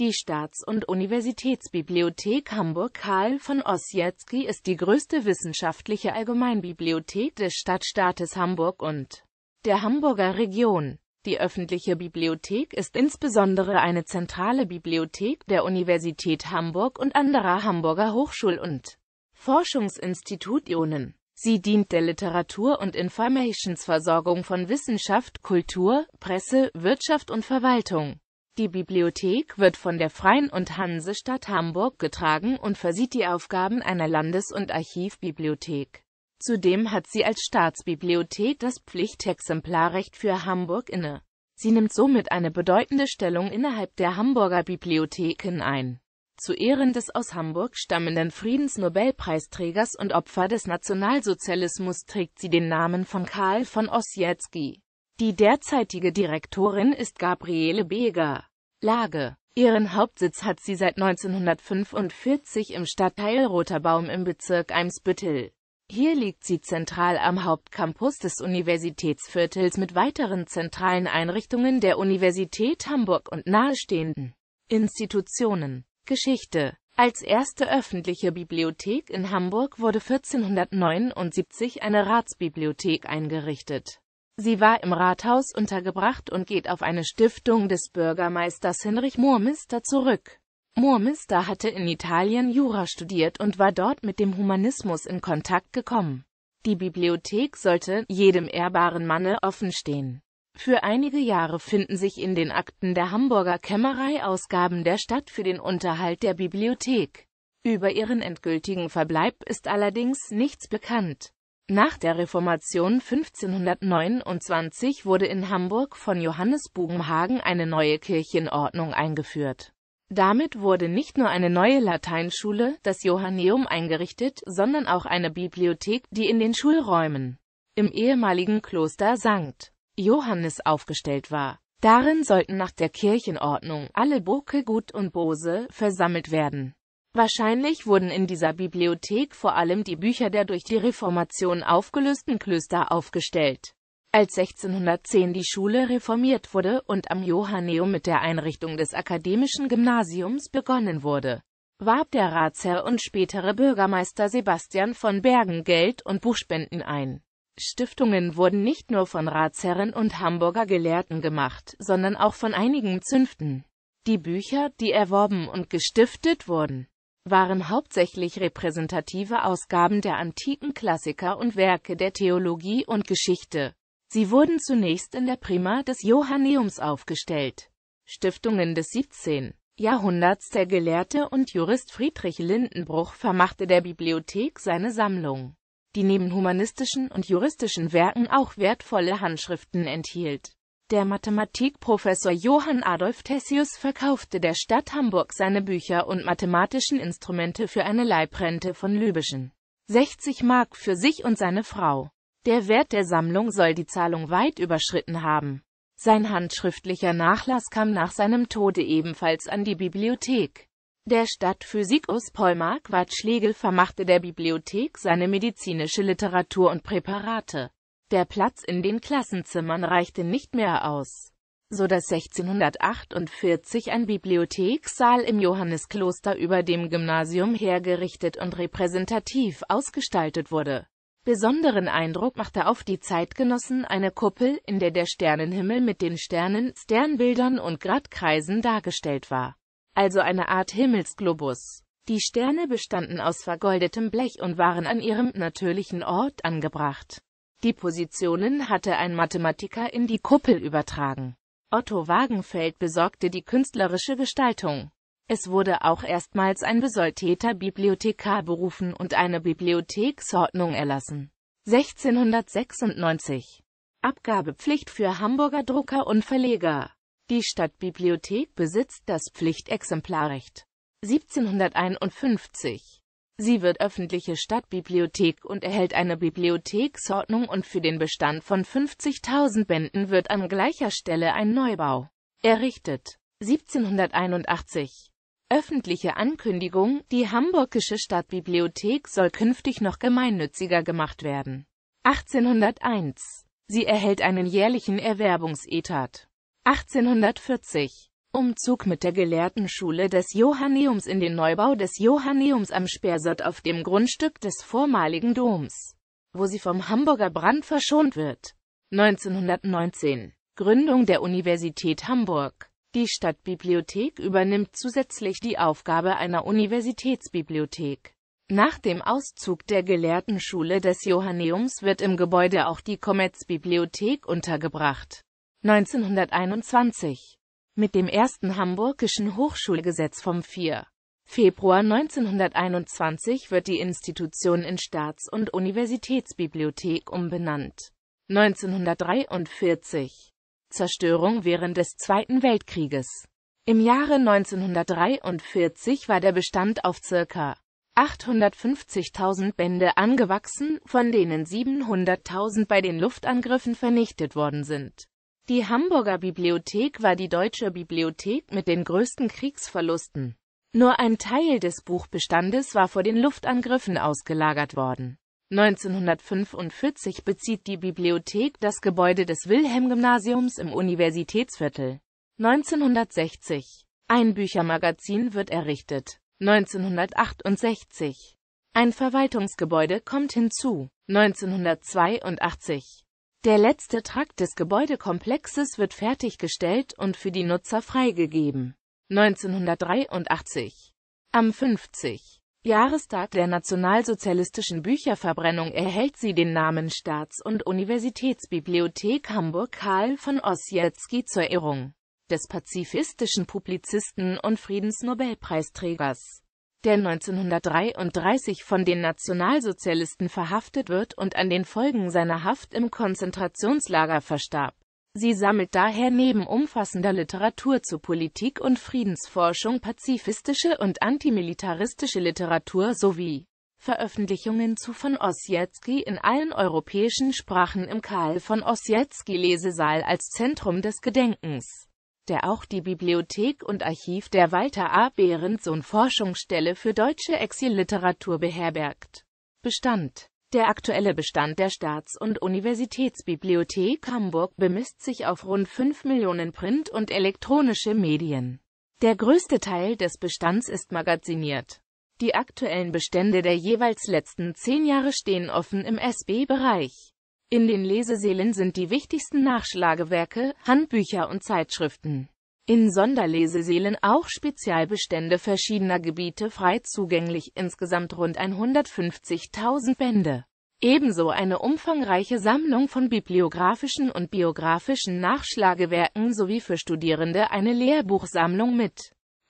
Die Staats- und Universitätsbibliothek Hamburg Karl von Ossietzky ist die größte wissenschaftliche Allgemeinbibliothek des Stadtstaates Hamburg und der Hamburger Region. Die öffentliche Bibliothek ist insbesondere eine zentrale Bibliothek der Universität Hamburg und anderer Hamburger Hochschul- und Forschungsinstitutionen. Sie dient der Literatur- und Informationsversorgung von Wissenschaft, Kultur, Presse, Wirtschaft und Verwaltung. Die Bibliothek wird von der Freien und Hansestadt Hamburg getragen und versieht die Aufgaben einer Landes- und Archivbibliothek. Zudem hat sie als Staatsbibliothek das Pflichtexemplarrecht für Hamburg inne. Sie nimmt somit eine bedeutende Stellung innerhalb der Hamburger Bibliotheken ein. Zu Ehren des aus Hamburg stammenden Friedensnobelpreisträgers und Opfer des Nationalsozialismus trägt sie den Namen von Karl von Ossietzky die derzeitige Direktorin ist Gabriele Beger. Lage Ihren Hauptsitz hat sie seit 1945 im Stadtteil Roterbaum im Bezirk Eimsbüttel. Hier liegt sie zentral am Hauptcampus des Universitätsviertels mit weiteren zentralen Einrichtungen der Universität Hamburg und nahestehenden Institutionen. Geschichte Als erste öffentliche Bibliothek in Hamburg wurde 1479 eine Ratsbibliothek eingerichtet Sie war im Rathaus untergebracht und geht auf eine Stiftung des Bürgermeisters Hinrich Murmister zurück. Murmister hatte in Italien Jura studiert und war dort mit dem Humanismus in Kontakt gekommen. Die Bibliothek sollte jedem ehrbaren Manne offen stehen. Für einige Jahre finden sich in den Akten der Hamburger Kämmerei Ausgaben der Stadt für den Unterhalt der Bibliothek. Über ihren endgültigen Verbleib ist allerdings nichts bekannt. Nach der Reformation 1529 wurde in Hamburg von Johannes Bubenhagen eine neue Kirchenordnung eingeführt. Damit wurde nicht nur eine neue Lateinschule, das Johanneum, eingerichtet, sondern auch eine Bibliothek, die in den Schulräumen im ehemaligen Kloster St. Johannes aufgestellt war. Darin sollten nach der Kirchenordnung alle Burke, Gut und Bose versammelt werden. Wahrscheinlich wurden in dieser Bibliothek vor allem die Bücher der durch die Reformation aufgelösten Klöster aufgestellt. Als 1610 die Schule reformiert wurde und am Johanneum mit der Einrichtung des akademischen Gymnasiums begonnen wurde, warb der Ratsherr und spätere Bürgermeister Sebastian von Bergen Geld und Buchspenden ein. Stiftungen wurden nicht nur von Ratsherren und Hamburger Gelehrten gemacht, sondern auch von einigen Zünften. Die Bücher, die erworben und gestiftet wurden, waren hauptsächlich repräsentative Ausgaben der antiken Klassiker und Werke der Theologie und Geschichte. Sie wurden zunächst in der Prima des Johanneums aufgestellt. Stiftungen des 17. Jahrhunderts Der Gelehrte und Jurist Friedrich Lindenbruch vermachte der Bibliothek seine Sammlung, die neben humanistischen und juristischen Werken auch wertvolle Handschriften enthielt. Der Mathematikprofessor Johann Adolf Tessius verkaufte der Stadt Hamburg seine Bücher und mathematischen Instrumente für eine Leibrente von lübischen 60 Mark für sich und seine Frau. Der Wert der Sammlung soll die Zahlung weit überschritten haben. Sein handschriftlicher Nachlass kam nach seinem Tode ebenfalls an die Bibliothek. Der Stadtphysikus Paul Marquardt Schlegel vermachte der Bibliothek seine medizinische Literatur und Präparate. Der Platz in den Klassenzimmern reichte nicht mehr aus, so dass 1648 ein Bibliothekssaal im Johanneskloster über dem Gymnasium hergerichtet und repräsentativ ausgestaltet wurde. Besonderen Eindruck machte auf die Zeitgenossen eine Kuppel, in der der Sternenhimmel mit den Sternen, Sternbildern und Gradkreisen dargestellt war. Also eine Art Himmelsglobus. Die Sterne bestanden aus vergoldetem Blech und waren an ihrem natürlichen Ort angebracht. Die Positionen hatte ein Mathematiker in die Kuppel übertragen. Otto Wagenfeld besorgte die künstlerische Gestaltung. Es wurde auch erstmals ein besoldeter Bibliothekar berufen und eine Bibliotheksordnung erlassen. 1696 Abgabepflicht für Hamburger Drucker und Verleger. Die Stadtbibliothek besitzt das Pflichtexemplarrecht. 1751 Sie wird öffentliche Stadtbibliothek und erhält eine Bibliotheksordnung und für den Bestand von 50.000 Bänden wird an gleicher Stelle ein Neubau errichtet. 1781 Öffentliche Ankündigung Die Hamburgische Stadtbibliothek soll künftig noch gemeinnütziger gemacht werden. 1801 Sie erhält einen jährlichen Erwerbungsetat. 1840 Umzug mit der Gelehrtenschule des Johanneums in den Neubau des Johanneums am Speersott auf dem Grundstück des vormaligen Doms, wo sie vom Hamburger Brand verschont wird. 1919 Gründung der Universität Hamburg Die Stadtbibliothek übernimmt zusätzlich die Aufgabe einer Universitätsbibliothek. Nach dem Auszug der Gelehrtenschule des Johanneums wird im Gebäude auch die Kommerzbibliothek untergebracht. 1921 mit dem ersten Hamburgischen Hochschulgesetz vom 4. Februar 1921 wird die Institution in Staats- und Universitätsbibliothek umbenannt. 1943 Zerstörung während des Zweiten Weltkrieges Im Jahre 1943 war der Bestand auf ca. 850.000 Bände angewachsen, von denen 700.000 bei den Luftangriffen vernichtet worden sind die Hamburger Bibliothek war die deutsche Bibliothek mit den größten Kriegsverlusten. Nur ein Teil des Buchbestandes war vor den Luftangriffen ausgelagert worden. 1945 bezieht die Bibliothek das Gebäude des Wilhelm-Gymnasiums im Universitätsviertel. 1960. Ein Büchermagazin wird errichtet. 1968. Ein Verwaltungsgebäude kommt hinzu. 1982. Der letzte Trakt des Gebäudekomplexes wird fertiggestellt und für die Nutzer freigegeben. 1983 Am 50. Jahrestag der nationalsozialistischen Bücherverbrennung erhält sie den Namen Staats- und Universitätsbibliothek Hamburg Karl von Ossietzky zur Ehrung des pazifistischen Publizisten und Friedensnobelpreisträgers der 1933 von den Nationalsozialisten verhaftet wird und an den Folgen seiner Haft im Konzentrationslager verstarb. Sie sammelt daher neben umfassender Literatur zu Politik und Friedensforschung pazifistische und antimilitaristische Literatur sowie Veröffentlichungen zu von Ossietzky in allen europäischen Sprachen im Karl von Ossietzky Lesesaal als Zentrum des Gedenkens der auch die Bibliothek und Archiv der Walter A. Behrensohn Forschungsstelle für deutsche Exilliteratur beherbergt. Bestand Der aktuelle Bestand der Staats- und Universitätsbibliothek Hamburg bemisst sich auf rund 5 Millionen Print- und elektronische Medien. Der größte Teil des Bestands ist magaziniert. Die aktuellen Bestände der jeweils letzten zehn Jahre stehen offen im SB-Bereich. In den Leseseelen sind die wichtigsten Nachschlagewerke, Handbücher und Zeitschriften. In Sonderleseseelen auch Spezialbestände verschiedener Gebiete frei zugänglich, insgesamt rund 150.000 Bände. Ebenso eine umfangreiche Sammlung von bibliografischen und biografischen Nachschlagewerken sowie für Studierende eine Lehrbuchsammlung mit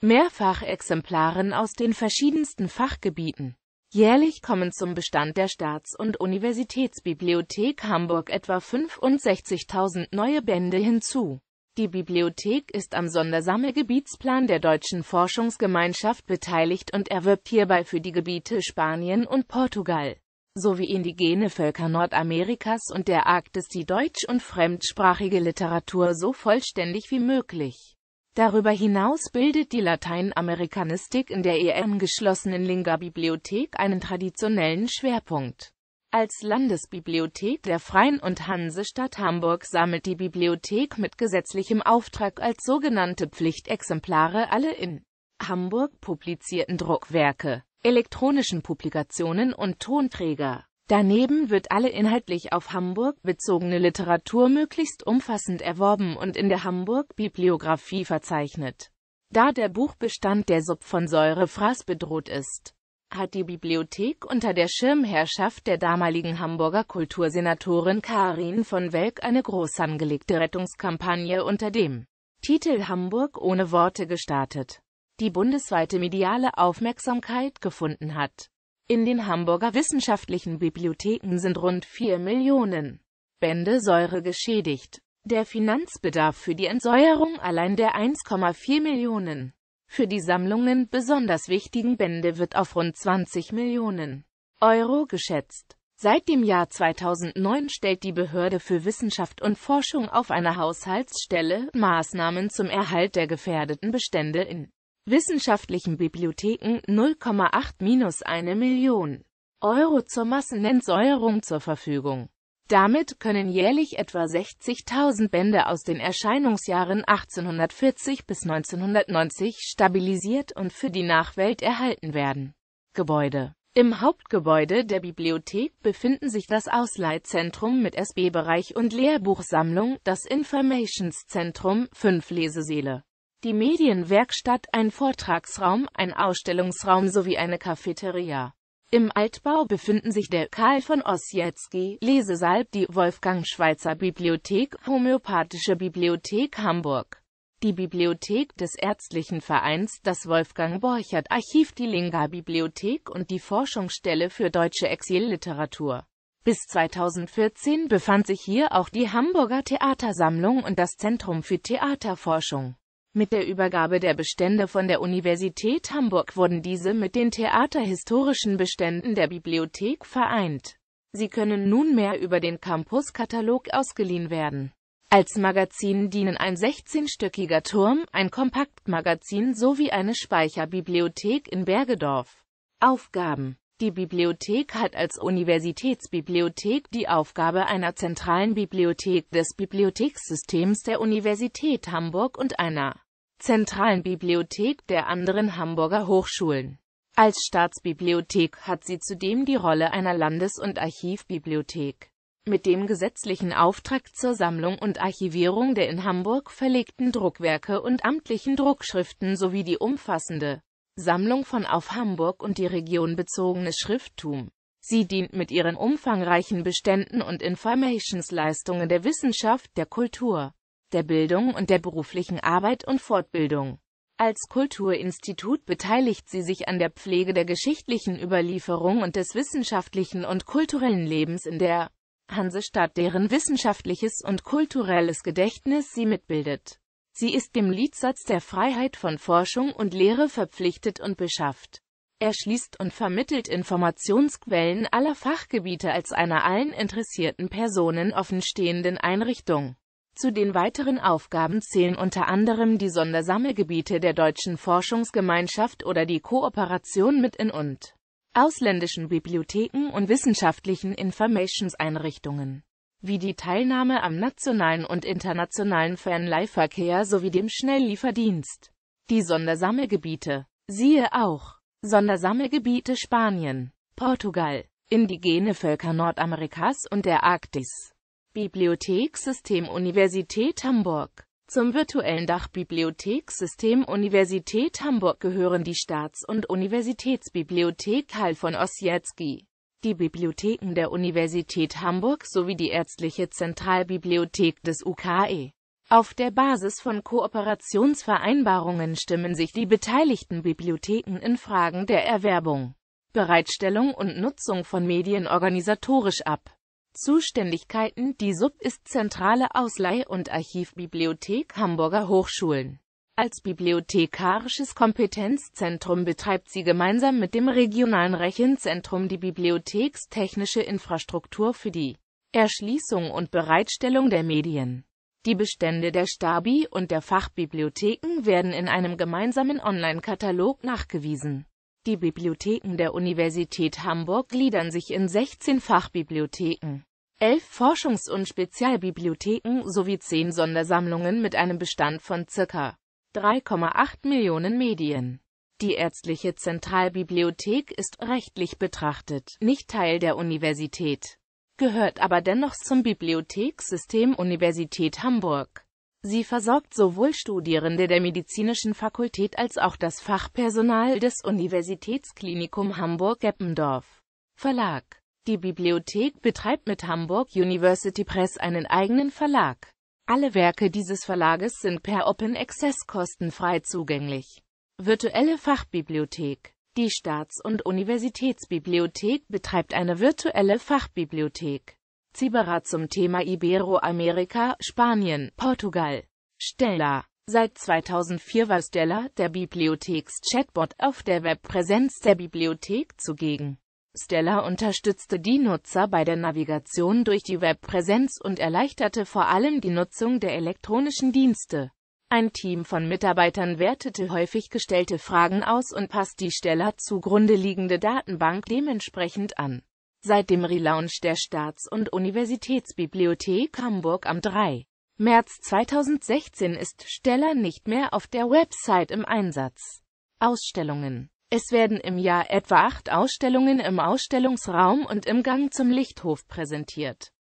Mehrfachexemplaren aus den verschiedensten Fachgebieten. Jährlich kommen zum Bestand der Staats- und Universitätsbibliothek Hamburg etwa 65.000 neue Bände hinzu. Die Bibliothek ist am Sondersammelgebietsplan der Deutschen Forschungsgemeinschaft beteiligt und erwirbt hierbei für die Gebiete Spanien und Portugal sowie indigene Völker Nordamerikas und der Arktis die deutsch- und fremdsprachige Literatur so vollständig wie möglich. Darüber hinaus bildet die Lateinamerikanistik in der EM geschlossenen Linga-Bibliothek einen traditionellen Schwerpunkt. Als Landesbibliothek der Freien und Hansestadt Hamburg sammelt die Bibliothek mit gesetzlichem Auftrag als sogenannte Pflichtexemplare alle in Hamburg publizierten Druckwerke, elektronischen Publikationen und Tonträger. Daneben wird alle inhaltlich auf Hamburg bezogene Literatur möglichst umfassend erworben und in der Hamburg-Bibliographie verzeichnet. Da der Buchbestand der Sub von Säurefraß bedroht ist, hat die Bibliothek unter der Schirmherrschaft der damaligen Hamburger Kultursenatorin Karin von Welk eine groß angelegte Rettungskampagne unter dem Titel Hamburg ohne Worte gestartet, die bundesweite mediale Aufmerksamkeit gefunden hat in den Hamburger wissenschaftlichen Bibliotheken sind rund 4 Millionen Bände Säure geschädigt. Der Finanzbedarf für die Entsäuerung allein der 1,4 Millionen für die Sammlungen besonders wichtigen Bände wird auf rund 20 Millionen Euro geschätzt. Seit dem Jahr 2009 stellt die Behörde für Wissenschaft und Forschung auf einer Haushaltsstelle Maßnahmen zum Erhalt der gefährdeten Bestände in wissenschaftlichen Bibliotheken 0,8-1 minus Million Euro zur Massenentsäuerung zur Verfügung. Damit können jährlich etwa 60.000 Bände aus den Erscheinungsjahren 1840 bis 1990 stabilisiert und für die Nachwelt erhalten werden. Gebäude Im Hauptgebäude der Bibliothek befinden sich das Ausleihzentrum mit SB-Bereich und Lehrbuchsammlung, das Informationszentrum, 5 Leseseele die Medienwerkstatt, ein Vortragsraum, ein Ausstellungsraum sowie eine Cafeteria. Im Altbau befinden sich der Karl von Ossietzky Lesesaal, die Wolfgang Schweizer Bibliothek, Homöopathische Bibliothek Hamburg, die Bibliothek des Ärztlichen Vereins, das Wolfgang Borchert Archiv, die Linga Bibliothek und die Forschungsstelle für deutsche Exilliteratur. Bis 2014 befand sich hier auch die Hamburger Theatersammlung und das Zentrum für Theaterforschung. Mit der Übergabe der Bestände von der Universität Hamburg wurden diese mit den theaterhistorischen Beständen der Bibliothek vereint. Sie können nunmehr über den Campuskatalog ausgeliehen werden. Als Magazin dienen ein 16-stöckiger Turm, ein Kompaktmagazin sowie eine Speicherbibliothek in Bergedorf. Aufgaben die Bibliothek hat als Universitätsbibliothek die Aufgabe einer zentralen Bibliothek des Bibliothekssystems der Universität Hamburg und einer zentralen Bibliothek der anderen Hamburger Hochschulen. Als Staatsbibliothek hat sie zudem die Rolle einer Landes- und Archivbibliothek. Mit dem gesetzlichen Auftrag zur Sammlung und Archivierung der in Hamburg verlegten Druckwerke und amtlichen Druckschriften sowie die umfassende Sammlung von auf Hamburg und die Region bezogenes Schrifttum. Sie dient mit ihren umfangreichen Beständen und Informationsleistungen der Wissenschaft, der Kultur, der Bildung und der beruflichen Arbeit und Fortbildung. Als Kulturinstitut beteiligt sie sich an der Pflege der geschichtlichen Überlieferung und des wissenschaftlichen und kulturellen Lebens in der Hansestadt, deren wissenschaftliches und kulturelles Gedächtnis sie mitbildet. Sie ist dem Liedsatz der Freiheit von Forschung und Lehre verpflichtet und beschafft. Er schließt und vermittelt Informationsquellen aller Fachgebiete als einer allen interessierten Personen offenstehenden Einrichtung. Zu den weiteren Aufgaben zählen unter anderem die Sondersammelgebiete der Deutschen Forschungsgemeinschaft oder die Kooperation mit in und ausländischen Bibliotheken und wissenschaftlichen Informationseinrichtungen wie die Teilnahme am nationalen und internationalen Fernleihverkehr sowie dem Schnelllieferdienst. Die Sondersammelgebiete. Siehe auch Sondersammelgebiete Spanien, Portugal, indigene Völker Nordamerikas und der Arktis. Bibliothekssystem Universität Hamburg Zum virtuellen Dachbibliothekssystem Universität Hamburg gehören die Staats- und Universitätsbibliothek Karl von Ossietzky die Bibliotheken der Universität Hamburg sowie die Ärztliche Zentralbibliothek des UKE. Auf der Basis von Kooperationsvereinbarungen stimmen sich die beteiligten Bibliotheken in Fragen der Erwerbung, Bereitstellung und Nutzung von Medien organisatorisch ab. Zuständigkeiten Die SUB ist zentrale Ausleih- und Archivbibliothek Hamburger Hochschulen. Als bibliothekarisches Kompetenzzentrum betreibt sie gemeinsam mit dem Regionalen Rechenzentrum die bibliothekstechnische Infrastruktur für die Erschließung und Bereitstellung der Medien. Die Bestände der Stabi und der Fachbibliotheken werden in einem gemeinsamen Online-Katalog nachgewiesen. Die Bibliotheken der Universität Hamburg gliedern sich in 16 Fachbibliotheken, 11 Forschungs- und Spezialbibliotheken sowie 10 Sondersammlungen mit einem Bestand von ca. 3,8 Millionen Medien. Die Ärztliche Zentralbibliothek ist rechtlich betrachtet nicht Teil der Universität, gehört aber dennoch zum Bibliothekssystem Universität Hamburg. Sie versorgt sowohl Studierende der medizinischen Fakultät als auch das Fachpersonal des Universitätsklinikum Hamburg-Eppendorf. Verlag Die Bibliothek betreibt mit Hamburg University Press einen eigenen Verlag. Alle Werke dieses Verlages sind per Open Access kostenfrei zugänglich. Virtuelle Fachbibliothek Die Staats- und Universitätsbibliothek betreibt eine virtuelle Fachbibliothek. Zibera zum Thema Iberoamerika, Spanien, Portugal. Stella Seit 2004 war Stella, der Bibliotheks-Chatbot, auf der Webpräsenz der Bibliothek zugegen. Stella unterstützte die Nutzer bei der Navigation durch die Webpräsenz und erleichterte vor allem die Nutzung der elektronischen Dienste. Ein Team von Mitarbeitern wertete häufig gestellte Fragen aus und passt die Stella zugrunde liegende Datenbank dementsprechend an. Seit dem Relaunch der Staats- und Universitätsbibliothek Hamburg am 3. März 2016 ist Stella nicht mehr auf der Website im Einsatz. Ausstellungen es werden im Jahr etwa acht Ausstellungen im Ausstellungsraum und im Gang zum Lichthof präsentiert.